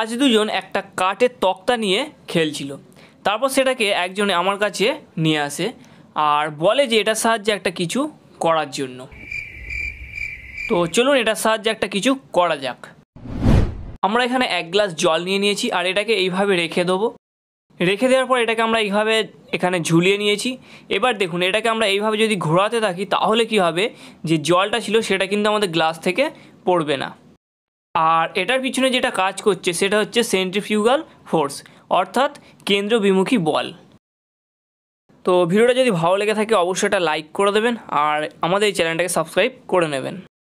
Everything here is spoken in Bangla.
আজ দুজন একটা কাঠের তক্তা নিয়ে খেলছিল তারপর সেটাকে একজনে আমার কাছে নিয়ে আসে আর বলে যে এটার সাহায্যে একটা কিছু করার জন্য তো চলুন এটার সাহায্যে একটা কিছু করা যাক আমরা এখানে এক গ্লাস জল নিয়ে নিয়েছি আর এটাকে এইভাবে রেখে দেবো রেখে দেওয়ার পর এটাকে আমরা এইভাবে এখানে ঝুলিয়ে নিয়েছি এবার দেখুন এটাকে আমরা এইভাবে যদি ঘোরাতে থাকি তাহলে কি হবে যে জলটা ছিল সেটা কিন্তু আমাদের গ্লাস থেকে পড়বে না আর এটার পিছনে যেটা কাজ করছে সেটা হচ্ছে সেন্ট্রিফিউগাল ফোর্স অর্থাৎ কেন্দ্রবিমুখী বল তো ভিডিওটা যদি ভালো লেগে থাকে অবশ্যই এটা লাইক করে দেবেন আর আমাদের এই চ্যানেলটাকে সাবস্ক্রাইব করে নেবেন